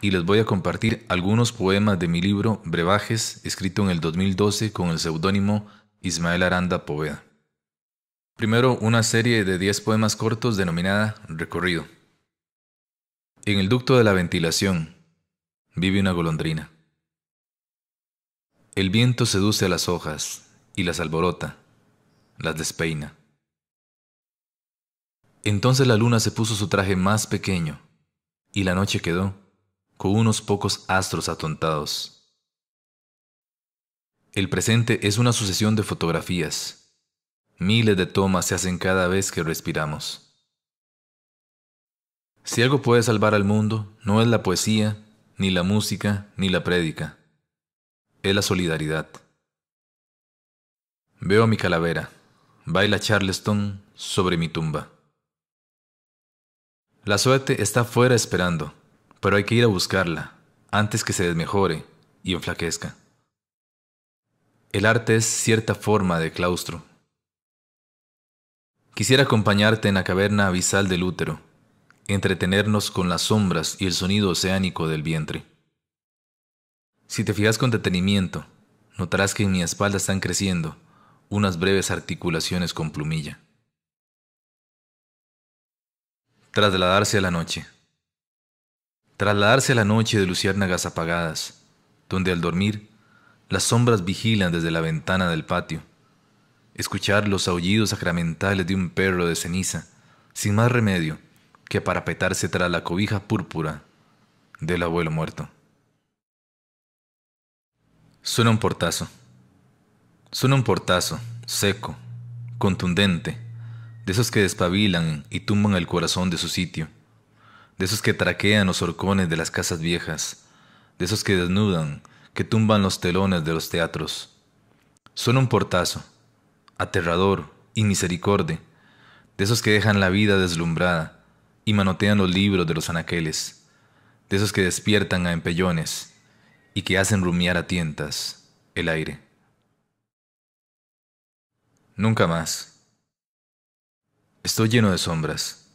y les voy a compartir algunos poemas de mi libro Brebajes, escrito en el 2012 con el seudónimo Ismael Aranda Poveda. Primero, una serie de diez poemas cortos denominada Recorrido. En el ducto de la ventilación vive una golondrina. El viento seduce a las hojas y las alborota, las despeina. Entonces la luna se puso su traje más pequeño y la noche quedó con unos pocos astros atontados. El presente es una sucesión de fotografías. Miles de tomas se hacen cada vez que respiramos. Si algo puede salvar al mundo, no es la poesía, ni la música, ni la prédica. Es la solidaridad. Veo mi calavera. Baila Charleston sobre mi tumba. La suerte está fuera esperando pero hay que ir a buscarla antes que se desmejore y enflaquezca. El arte es cierta forma de claustro. Quisiera acompañarte en la caverna abisal del útero, entretenernos con las sombras y el sonido oceánico del vientre. Si te fijas con detenimiento, notarás que en mi espalda están creciendo unas breves articulaciones con plumilla. Trasladarse a la noche trasladarse a la noche de luciérnagas apagadas, donde al dormir las sombras vigilan desde la ventana del patio, escuchar los aullidos sacramentales de un perro de ceniza, sin más remedio que parapetarse tras la cobija púrpura del abuelo muerto. Suena un portazo. Suena un portazo, seco, contundente, de esos que despabilan y tumban el corazón de su sitio de esos que traquean los horcones de las casas viejas, de esos que desnudan, que tumban los telones de los teatros. Son un portazo, aterrador, y misericorde, de esos que dejan la vida deslumbrada y manotean los libros de los anaqueles, de esos que despiertan a empellones y que hacen rumiar a tientas el aire. Nunca más. Estoy lleno de sombras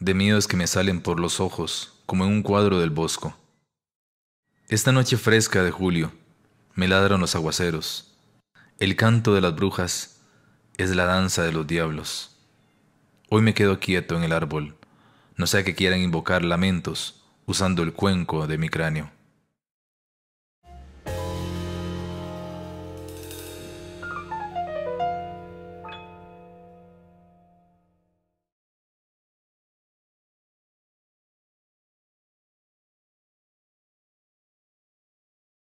de miedos que me salen por los ojos, como en un cuadro del bosco. Esta noche fresca de julio, me ladran los aguaceros. El canto de las brujas es la danza de los diablos. Hoy me quedo quieto en el árbol, no sea que quieran invocar lamentos usando el cuenco de mi cráneo.